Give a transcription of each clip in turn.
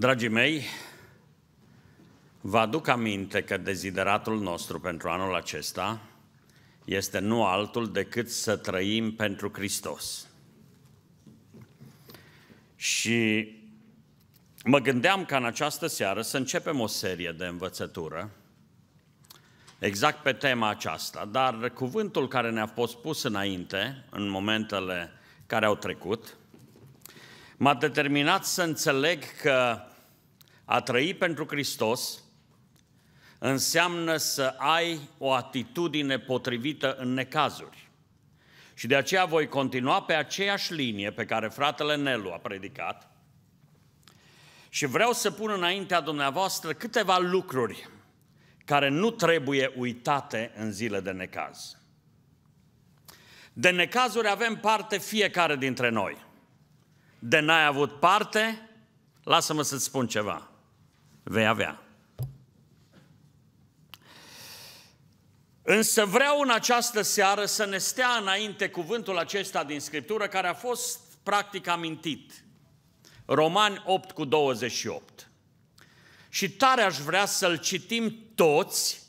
Dragii mei, vă aduc aminte că dezideratul nostru pentru anul acesta este nu altul decât să trăim pentru Hristos. Și mă gândeam ca în această seară să începem o serie de învățătură exact pe tema aceasta, dar cuvântul care ne-a fost pus înainte, în momentele care au trecut, m-a determinat să înțeleg că a trăi pentru Hristos înseamnă să ai o atitudine potrivită în necazuri. Și de aceea voi continua pe aceeași linie pe care fratele Nelu a predicat. Și vreau să pun înaintea dumneavoastră câteva lucruri care nu trebuie uitate în zile de necaz. De necazuri avem parte fiecare dintre noi. De n-ai avut parte, lasă-mă să-ți spun ceva vei avea. Însă vreau în această seară să ne stea înainte cuvântul acesta din Scriptură care a fost practic amintit. Romani 8 cu 28. Și tare aș vrea să-l citim toți,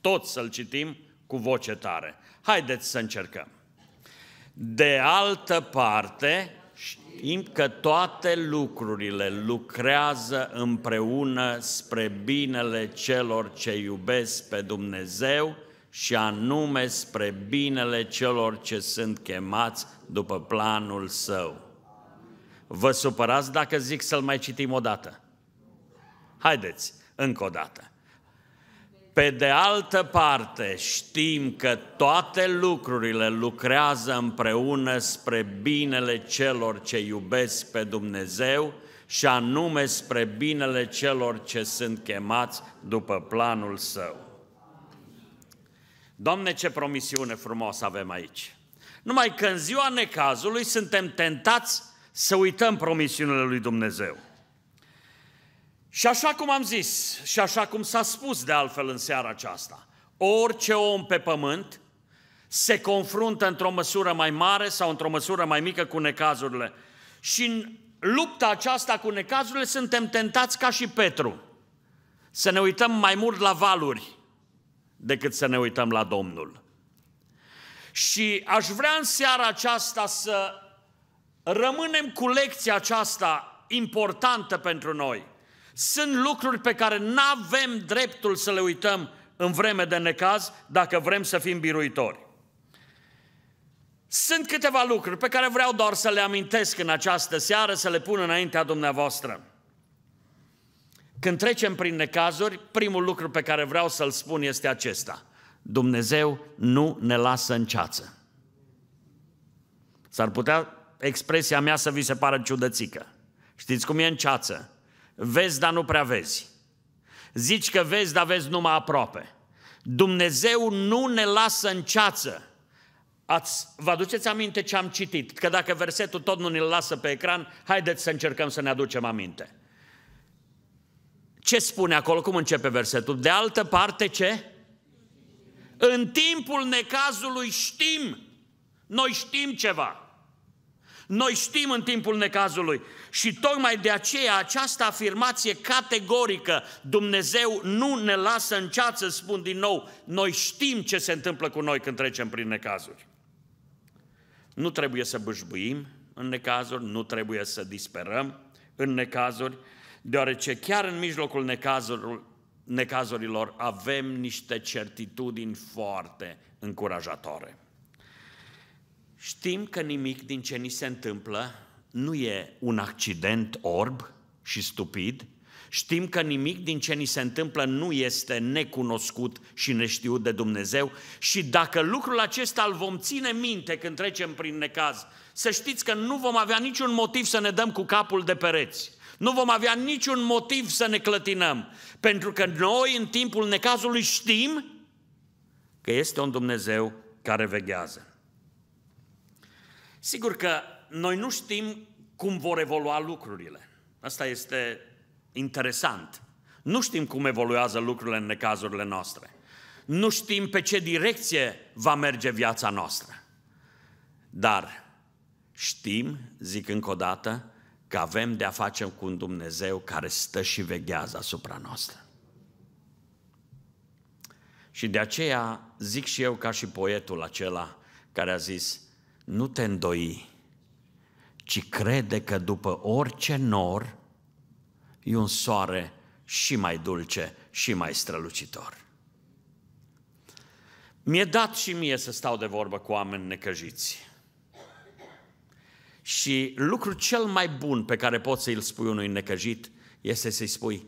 toți să-l citim cu voce tare. Haideți să încercăm. De altă parte, că toate lucrurile lucrează împreună spre binele celor ce iubesc pe Dumnezeu și anume spre binele celor ce sunt chemați după planul Său. Vă supărați dacă zic să-l mai citim o dată? Haideți, încă o dată. Pe de altă parte, știm că toate lucrurile lucrează împreună spre binele celor ce iubesc pe Dumnezeu și anume spre binele celor ce sunt chemați după planul Său. Doamne, ce promisiune frumoasă avem aici! Numai că în ziua necazului suntem tentați să uităm promisiunile lui Dumnezeu. Și așa cum am zis și așa cum s-a spus de altfel în seara aceasta, orice om pe pământ se confruntă într-o măsură mai mare sau într-o măsură mai mică cu necazurile. Și în lupta aceasta cu necazurile suntem tentați ca și Petru să ne uităm mai mult la valuri decât să ne uităm la Domnul. Și aș vrea în seara aceasta să rămânem cu lecția aceasta importantă pentru noi – sunt lucruri pe care nu avem dreptul să le uităm în vreme de necaz dacă vrem să fim biruitori. Sunt câteva lucruri pe care vreau doar să le amintesc în această seară, să le pun înaintea dumneavoastră. Când trecem prin necazuri, primul lucru pe care vreau să-l spun este acesta. Dumnezeu nu ne lasă în ceață. S-ar putea expresia mea să vi se pară ciudățică. Știți cum e în ceață? Vezi, dar nu prea vezi. Zici că vezi, dar vezi numai aproape. Dumnezeu nu ne lasă în ceață. Ați, vă aduceți aminte ce am citit? Că dacă versetul tot nu ne-l lasă pe ecran, haideți să încercăm să ne aducem aminte. Ce spune acolo? Cum începe versetul? De altă parte, ce? În timpul necazului știm. Noi știm ceva. Noi știm în timpul necazului și tocmai de aceea această afirmație categorică, Dumnezeu nu ne lasă în ceață, spun din nou, noi știm ce se întâmplă cu noi când trecem prin necazuri. Nu trebuie să bâșbuim în necazuri, nu trebuie să disperăm în necazuri, deoarece chiar în mijlocul necazurilor, necazurilor avem niște certitudini foarte încurajatoare. Știm că nimic din ce ni se întâmplă nu e un accident orb și stupid, Știm că nimic din ce ni se întâmplă nu este necunoscut și neștiut de Dumnezeu și dacă lucrul acesta îl vom ține minte când trecem prin necaz, să știți că nu vom avea niciun motiv să ne dăm cu capul de pereți. Nu vom avea niciun motiv să ne clătinăm, pentru că noi în timpul necazului știm că este un Dumnezeu care veghează. Sigur că noi nu știm cum vor evolua lucrurile. Asta este interesant. Nu știm cum evoluează lucrurile în necazurile noastre. Nu știm pe ce direcție va merge viața noastră. Dar știm, zic încă o dată, că avem de-a face cu un Dumnezeu care stă și veghează asupra noastră. Și de aceea zic și eu ca și poetul acela care a zis, nu te îndoi, ci crede că după orice nor e un soare și mai dulce și mai strălucitor. Mi-e dat și mie să stau de vorbă cu oameni necăjiți. Și lucrul cel mai bun pe care poți să-l spui unui necăjit este să-i spui,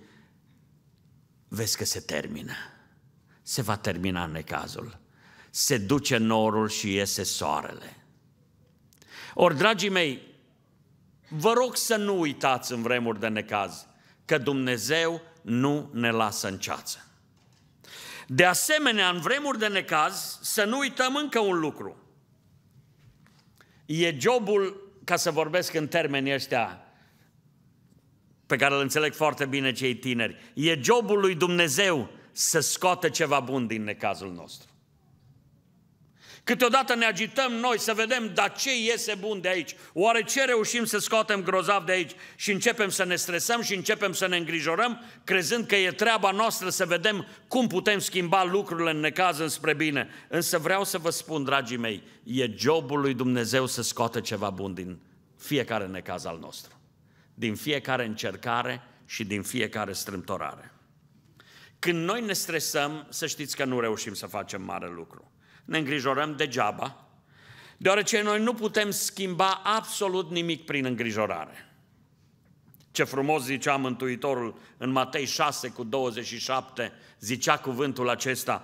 vezi că se termină, se va termina necazul, se duce norul și iese soarele. Ori, dragii mei, vă rog să nu uitați în vremuri de necaz că Dumnezeu nu ne lasă în ceață. De asemenea, în vremuri de necaz, să nu uităm încă un lucru. E jobul, ca să vorbesc în termenii ăștia, pe care îl înțeleg foarte bine cei tineri, e jobul lui Dumnezeu să scoată ceva bun din necazul nostru. Câteodată ne agităm noi să vedem, dar ce iese bun de aici? Oare ce reușim să scoatem grozav de aici? Și începem să ne stresăm și începem să ne îngrijorăm, crezând că e treaba noastră să vedem cum putem schimba lucrurile în necaz înspre bine. Însă vreau să vă spun, dragii mei, e jobul lui Dumnezeu să scoată ceva bun din fiecare necaz al nostru. Din fiecare încercare și din fiecare strâmtorare. Când noi ne stresăm, să știți că nu reușim să facem mare lucru ne îngrijorăm degeaba, deoarece noi nu putem schimba absolut nimic prin îngrijorare. Ce frumos zicea Mântuitorul în Matei 6 cu 27, zicea cuvântul acesta,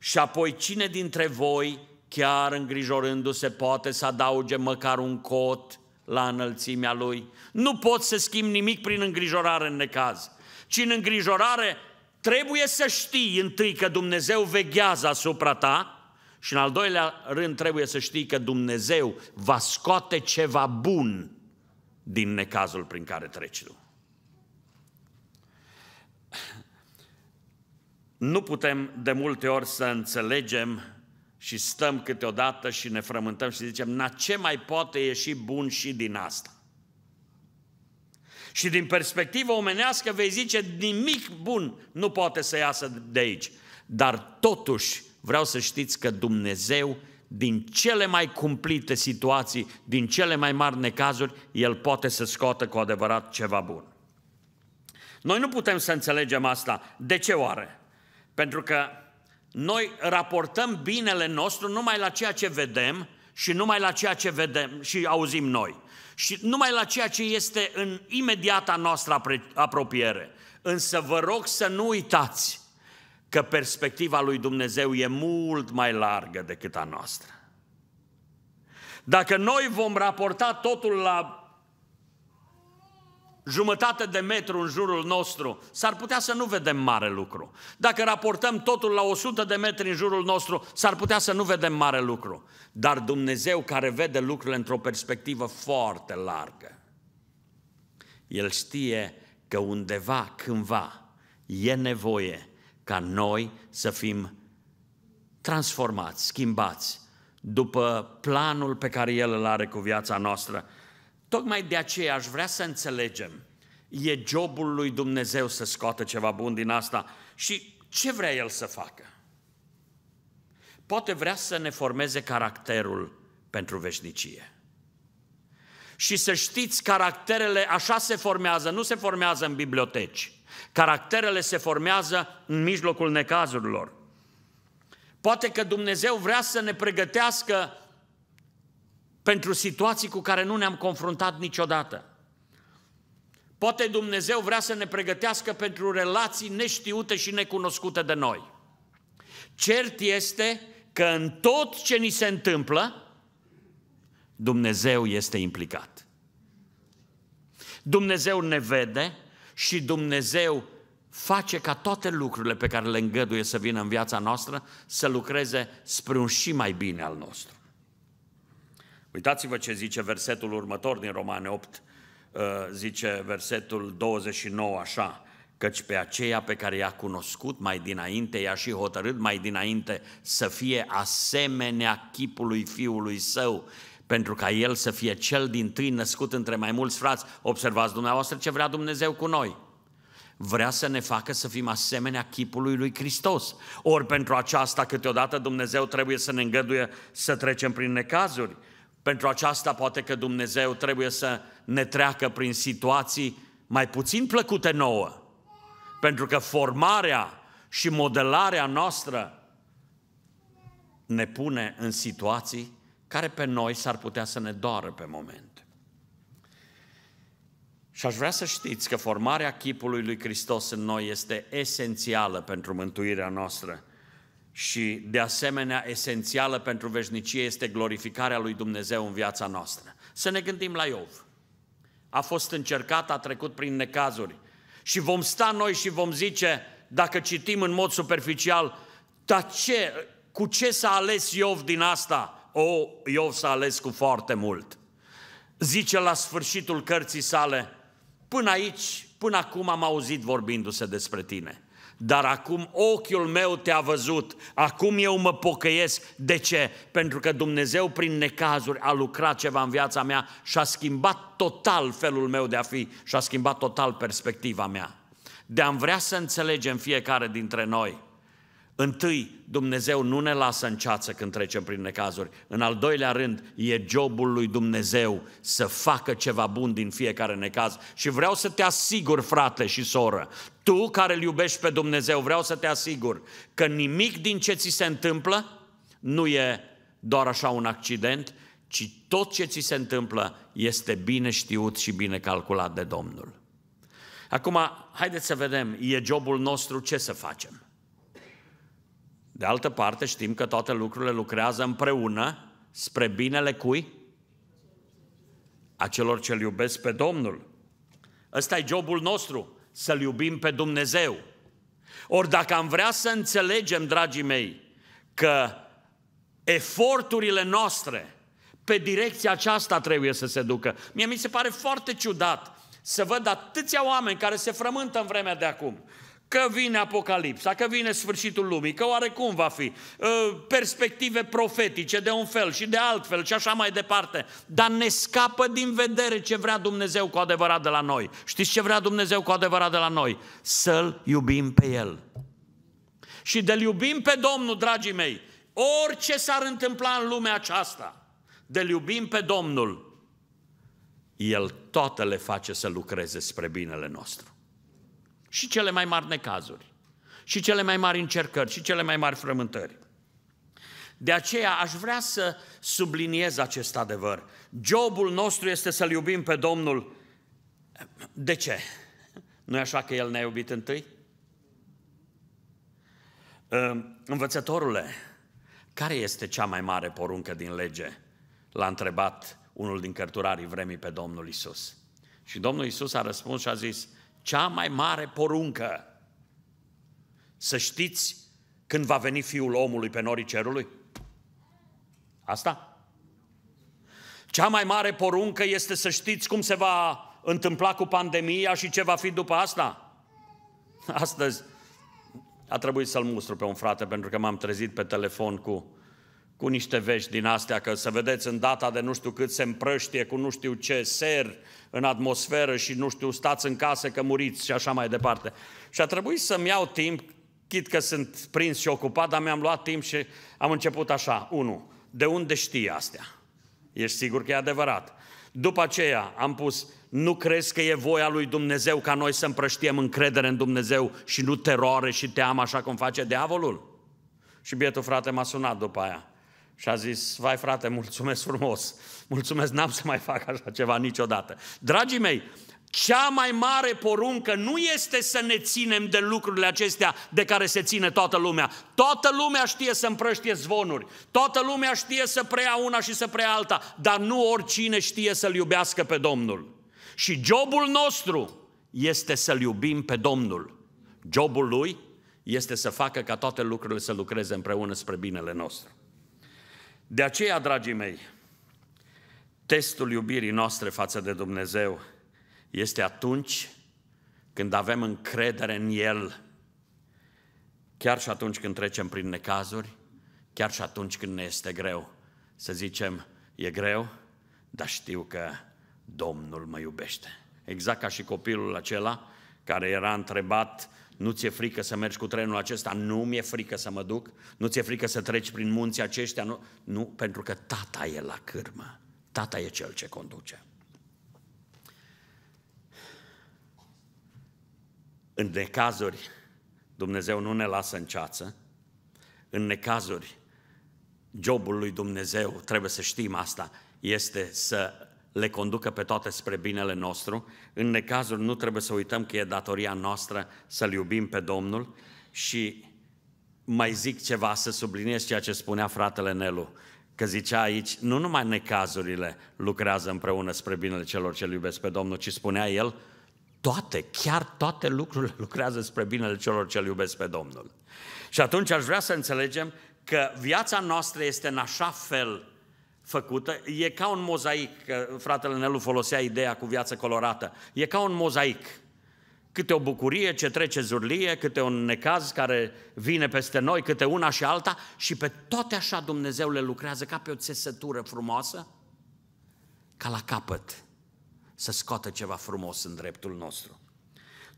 și apoi cine dintre voi, chiar îngrijorându-se, poate să adauge măcar un cot la înălțimea lui? Nu pot să schimb nimic prin îngrijorare în necaz, ci în îngrijorare trebuie să știi întâi că Dumnezeu veghează asupra ta, și în al doilea rând trebuie să știi că Dumnezeu va scoate ceva bun din necazul prin care treci tu. Nu putem de multe ori să înțelegem și stăm câteodată și ne frământăm și zicem, na ce mai poate ieși bun și din asta? Și din perspectivă omenească vei zice, nimic bun nu poate să iasă de aici. Dar totuși vreau să știți că Dumnezeu, din cele mai cumplite situații, din cele mai mari necazuri, El poate să scoată cu adevărat ceva bun. Noi nu putem să înțelegem asta. De ce oare? Pentru că noi raportăm binele nostru numai la ceea ce vedem și numai la ceea ce vedem și auzim noi. Și numai la ceea ce este în imediata noastră apropiere. Însă vă rog să nu uitați că perspectiva lui Dumnezeu e mult mai largă decât a noastră. Dacă noi vom raporta totul la jumătate de metru în jurul nostru, s-ar putea să nu vedem mare lucru. Dacă raportăm totul la 100 de metri în jurul nostru, s-ar putea să nu vedem mare lucru. Dar Dumnezeu care vede lucrurile într-o perspectivă foarte largă, El știe că undeva, cândva, e nevoie ca noi să fim transformați, schimbați după planul pe care El îl are cu viața noastră. Tocmai de aceea aș vrea să înțelegem. E jobul lui Dumnezeu să scoată ceva bun din asta și ce vrea El să facă? Poate vrea să ne formeze caracterul pentru veșnicie. Și să știți, caracterele așa se formează, nu se formează în biblioteci. Caracterele se formează în mijlocul necazurilor. Poate că Dumnezeu vrea să ne pregătească pentru situații cu care nu ne-am confruntat niciodată. Poate Dumnezeu vrea să ne pregătească pentru relații neștiute și necunoscute de noi. Cert este că în tot ce ni se întâmplă, Dumnezeu este implicat. Dumnezeu ne vede, și Dumnezeu face ca toate lucrurile pe care le îngăduie să vină în viața noastră să lucreze spre un și mai bine al nostru. Uitați-vă ce zice versetul următor din Romane 8, uh, zice versetul 29 așa, căci pe aceea pe care i-a cunoscut mai dinainte, i-a și hotărât mai dinainte să fie asemenea chipului fiului său, pentru ca el să fie cel din tâi născut între mai mulți frați. Observați dumneavoastră ce vrea Dumnezeu cu noi. Vrea să ne facă să fim asemenea chipului lui Hristos. Ori pentru aceasta câteodată Dumnezeu trebuie să ne îngăduie să trecem prin necazuri. Pentru aceasta poate că Dumnezeu trebuie să ne treacă prin situații mai puțin plăcute nouă. Pentru că formarea și modelarea noastră ne pune în situații care pe noi s-ar putea să ne doară pe moment. Și aș vrea să știți că formarea chipului lui Hristos în noi este esențială pentru mântuirea noastră și de asemenea esențială pentru veșnicie este glorificarea lui Dumnezeu în viața noastră. Să ne gândim la Iov. A fost încercat, a trecut prin necazuri și vom sta noi și vom zice, dacă citim în mod superficial, dar ce, cu ce s-a ales Iov din asta? O, Iov s-a ales cu foarte mult. Zice la sfârșitul cărții sale, până aici, până acum am auzit vorbindu-se despre tine. Dar acum ochiul meu te-a văzut, acum eu mă pocăiesc. De ce? Pentru că Dumnezeu prin necazuri a lucrat ceva în viața mea și a schimbat total felul meu de a fi și a schimbat total perspectiva mea. De am vrea să înțelegem fiecare dintre noi – Întâi, Dumnezeu nu ne lasă în ceață când trecem prin necazuri. În al doilea rând, e jobul lui Dumnezeu să facă ceva bun din fiecare necaz. Și vreau să te asigur, frate și soră, tu care îl iubești pe Dumnezeu, vreau să te asigur că nimic din ce ți se întâmplă nu e doar așa un accident, ci tot ce ți se întâmplă este bine știut și bine calculat de Domnul. Acum, haideți să vedem, e jobul nostru ce să facem. De altă parte, știm că toate lucrurile lucrează împreună spre binele cui? A celor ce iubesc pe Domnul. Ăsta e jobul nostru, să-L iubim pe Dumnezeu. Ori dacă am vrea să înțelegem, dragii mei, că eforturile noastre pe direcția aceasta trebuie să se ducă. Mie mi se pare foarte ciudat să văd atâția oameni care se frământă în vremea de acum. Că vine Apocalipsa, că vine sfârșitul lumii, că oare va fi, ă, perspective profetice de un fel și de altfel și așa mai departe. Dar ne scapă din vedere ce vrea Dumnezeu cu adevărat de la noi. Știți ce vrea Dumnezeu cu adevărat de la noi? Să-L iubim pe El. Și de-L iubim pe Domnul, dragii mei, orice s-ar întâmpla în lumea aceasta, de-L iubim pe Domnul, El toate le face să lucreze spre binele nostru. Și cele mai mari necazuri, și cele mai mari încercări, și cele mai mari frământări. De aceea aș vrea să subliniez acest adevăr. Jobul nostru este să-L iubim pe Domnul. De ce? nu e așa că El ne-a iubit întâi? Ă, învățătorule, care este cea mai mare poruncă din lege? L-a întrebat unul din cărturarii vremii pe Domnul Isus. Și Domnul Isus a răspuns și a zis, cea mai mare poruncă. Să știți când va veni Fiul omului pe norii cerului? Asta? Cea mai mare poruncă este să știți cum se va întâmpla cu pandemia și ce va fi după asta. Astăzi a trebuit să-l mustru pe un frate pentru că m-am trezit pe telefon cu cu niște vești din astea, că să vedeți în data de nu știu cât se împrăștie cu nu știu ce ser în atmosferă și nu știu, stați în casă că muriți și așa mai departe. Și a trebuit să-mi iau timp, chit că sunt prins și ocupat, dar mi-am luat timp și am început așa. unu. De unde știi astea? Ești sigur că e adevărat. După aceea am pus, nu crezi că e voia lui Dumnezeu ca noi să împrăștiem încredere în Dumnezeu și nu teroare și teamă așa cum face diavolul? Și bietul frate m-a sunat după aia. Și a zis, vai frate, mulțumesc frumos, mulțumesc, n-am să mai fac așa ceva niciodată. Dragii mei, cea mai mare poruncă nu este să ne ținem de lucrurile acestea de care se ține toată lumea. Toată lumea știe să împrăștie zvonuri, toată lumea știe să preia una și să preia alta, dar nu oricine știe să-L iubească pe Domnul. Și jobul nostru este să-L iubim pe Domnul. Jobul Lui este să facă ca toate lucrurile să lucreze împreună spre binele nostru. De aceea, dragii mei, testul iubirii noastre față de Dumnezeu este atunci când avem încredere în El, chiar și atunci când trecem prin necazuri, chiar și atunci când ne este greu. Să zicem, e greu, dar știu că Domnul mă iubește. Exact ca și copilul acela care era întrebat nu ți-e frică să mergi cu trenul acesta, nu mi-e frică să mă duc, nu ți-e frică să treci prin munții aceștia, nu, nu pentru că tata e la cârmă, tata e cel ce conduce. În necazuri, Dumnezeu nu ne lasă în ceață, în necazuri, jobul lui Dumnezeu, trebuie să știm asta, este să le conducă pe toate spre binele nostru. În necazuri nu trebuie să uităm că e datoria noastră să-L iubim pe Domnul și mai zic ceva, să subliniez ceea ce spunea fratele Nelu, că zicea aici, nu numai necazurile lucrează împreună spre binele celor ce iubesc pe Domnul, ci spunea el, toate, chiar toate lucrurile lucrează spre binele celor ce iubesc pe Domnul. Și atunci aș vrea să înțelegem că viața noastră este în așa fel făcută, e ca un mozaic, fratele Nelu folosea ideea cu viață colorată, e ca un mozaic. Câte o bucurie ce trece zurlie, câte un necaz care vine peste noi, câte una și alta și pe toate așa Dumnezeu le lucrează ca pe o țesătură frumoasă, ca la capăt să scoată ceva frumos în dreptul nostru.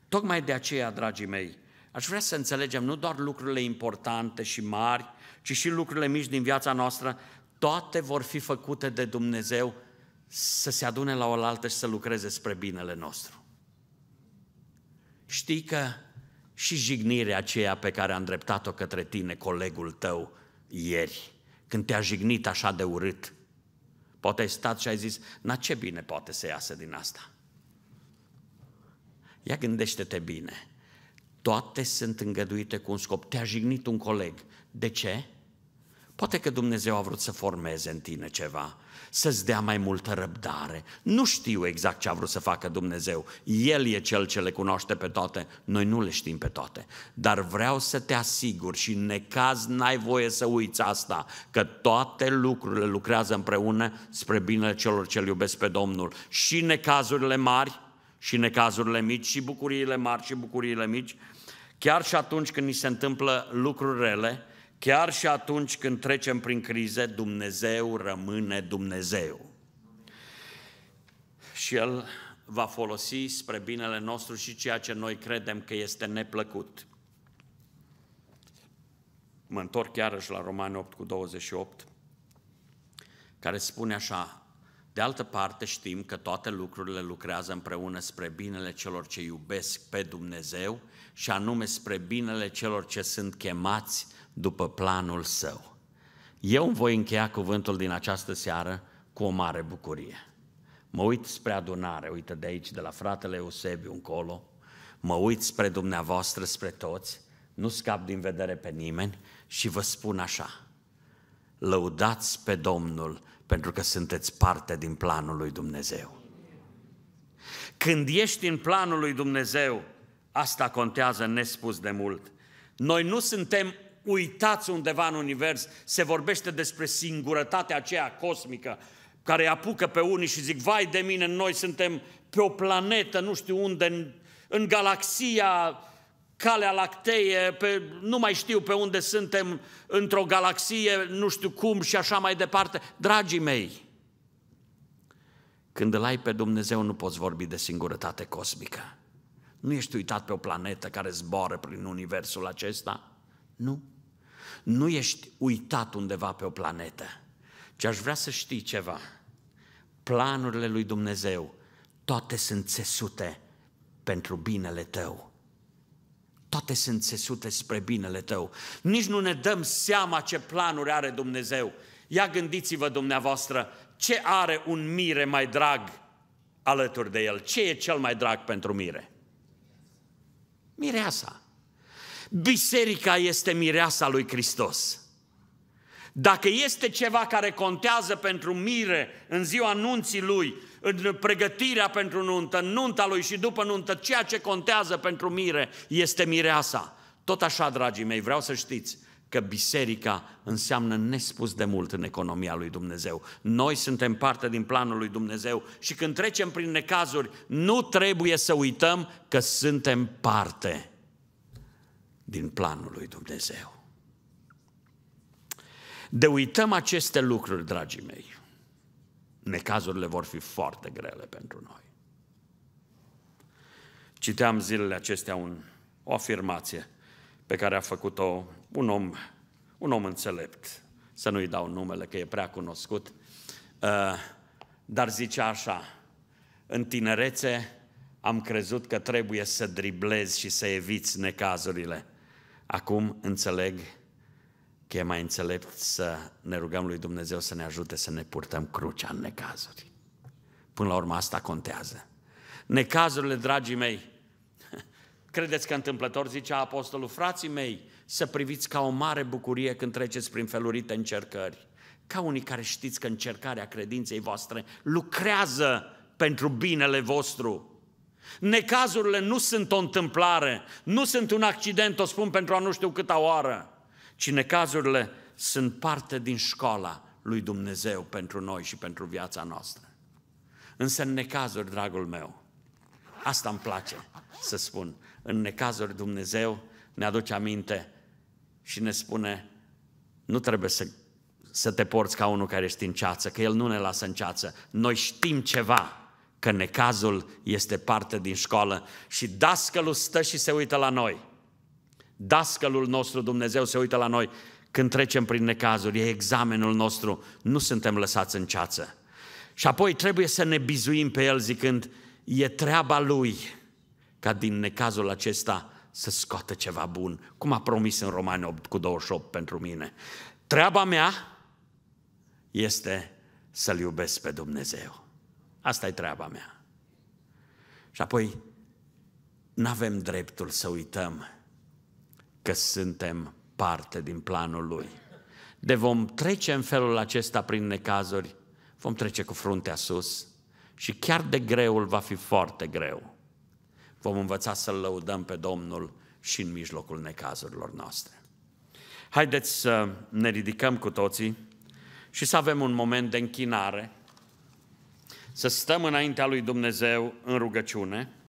Tocmai de aceea, dragii mei, aș vrea să înțelegem nu doar lucrurile importante și mari, ci și lucrurile mici din viața noastră, toate vor fi făcute de Dumnezeu să se adune la oaltă și să lucreze spre binele nostru. Știi că și jignirea aceea pe care a îndreptat-o către tine colegul tău ieri, când te-a jignit așa de urât, poate ai stat și ai zis, na ce bine poate să iasă din asta. Ia gândește-te bine, toate sunt îngăduite cu un scop. Te-a jignit un coleg. De ce? Poate că Dumnezeu a vrut să formeze în tine ceva, să-ți dea mai multă răbdare. Nu știu exact ce a vrut să facă Dumnezeu. El e cel ce le cunoaște pe toate, noi nu le știm pe toate. Dar vreau să te asigur și în necaz n-ai voie să uiți asta, că toate lucrurile lucrează împreună spre binele celor ce iubesc pe Domnul. Și necazurile mari, și necazurile mici, și bucuriile mari, și bucuriile mici, chiar și atunci când ni se întâmplă lucruri rele, Chiar și atunci când trecem prin crize, Dumnezeu rămâne Dumnezeu. Și El va folosi spre binele nostru și ceea ce noi credem că este neplăcut. Mă întorc iarăși la Romani 8 cu 28, care spune așa, de altă parte știm că toate lucrurile lucrează împreună spre binele celor ce iubesc pe Dumnezeu și anume spre binele celor ce sunt chemați după planul său. Eu voi încheia cuvântul din această seară cu o mare bucurie. Mă uit spre adunare, uită de aici, de la fratele Eusebiu încolo, mă uit spre dumneavoastră, spre toți, nu scap din vedere pe nimeni și vă spun așa, lăudați pe Domnul pentru că sunteți parte din planul lui Dumnezeu. Când ești în planul lui Dumnezeu, asta contează nespus de mult. Noi nu suntem uitați undeva în univers, se vorbește despre singurătatea aceea cosmică, care apucă pe unii și zic, vai de mine, noi suntem pe o planetă, nu știu unde, în, în galaxia Calea Lactee, pe, nu mai știu pe unde suntem, într-o galaxie, nu știu cum și așa mai departe. Dragii mei, când îl ai pe Dumnezeu nu poți vorbi de singurătate cosmică. Nu ești uitat pe o planetă care zboară prin universul acesta. Nu. Nu ești uitat undeva pe o planetă. Ce aș vrea să știi ceva. Planurile lui Dumnezeu, toate sunt țesute pentru binele tău. Toate sunt țesute spre binele tău. Nici nu ne dăm seama ce planuri are Dumnezeu. Ia gândiți-vă dumneavoastră ce are un mire mai drag alături de el. Ce e cel mai drag pentru mire? Mireasa. Biserica este mireasa lui Hristos. Dacă este ceva care contează pentru mire în ziua nunții lui, în pregătirea pentru nuntă, în nunta lui și după nuntă, ceea ce contează pentru mire este mireasa. Tot așa, dragii mei, vreau să știți că biserica înseamnă nespus de mult în economia lui Dumnezeu. Noi suntem parte din planul lui Dumnezeu și când trecem prin necazuri, nu trebuie să uităm că suntem parte din planul lui Dumnezeu. De uităm aceste lucruri, dragii mei, necazurile vor fi foarte grele pentru noi. Citeam zilele acestea un, o afirmație pe care a făcut-o un om, un om înțelept, să nu-i dau numele că e prea cunoscut, uh, dar zice așa, în tinerețe am crezut că trebuie să driblezi și să eviți necazurile – Acum înțeleg că e mai înțelept să ne rugăm lui Dumnezeu să ne ajute să ne purtăm crucea în necazuri. Până la urmă asta contează. Necazurile, dragii mei, credeți că întâmplător, zicea apostolul, frații mei, să priviți ca o mare bucurie când treceți prin felurite încercări. Ca unii care știți că încercarea credinței voastre lucrează pentru binele vostru. Necazurile nu sunt o întâmplare, nu sunt un accident, o spun pentru a nu știu câta oară, ci necazurile sunt parte din școala lui Dumnezeu pentru noi și pentru viața noastră. Însă în necazuri, dragul meu, asta îmi place să spun, în necazuri Dumnezeu ne aduce aminte și ne spune, nu trebuie să, să te porți ca unul care ești în ceață, că El nu ne lasă în ceață. Noi știm ceva că necazul este parte din școală și dascălul stă și se uită la noi. Dascălul nostru Dumnezeu se uită la noi când trecem prin necazuri, e examenul nostru, nu suntem lăsați în ceață. Și apoi trebuie să ne bizuim pe el zicând, e treaba lui ca din necazul acesta să scoată ceva bun, cum a promis în Romani 8 cu 28 pentru mine. Treaba mea este să-L iubesc pe Dumnezeu asta e treaba mea. Și apoi, nu avem dreptul să uităm că suntem parte din planul Lui. De vom trece în felul acesta prin necazuri, vom trece cu fruntea sus și chiar de greul va fi foarte greu. Vom învăța să-L lăudăm pe Domnul și în mijlocul necazurilor noastre. Haideți să ne ridicăm cu toții și să avem un moment de închinare – să stăm înaintea lui Dumnezeu în rugăciune,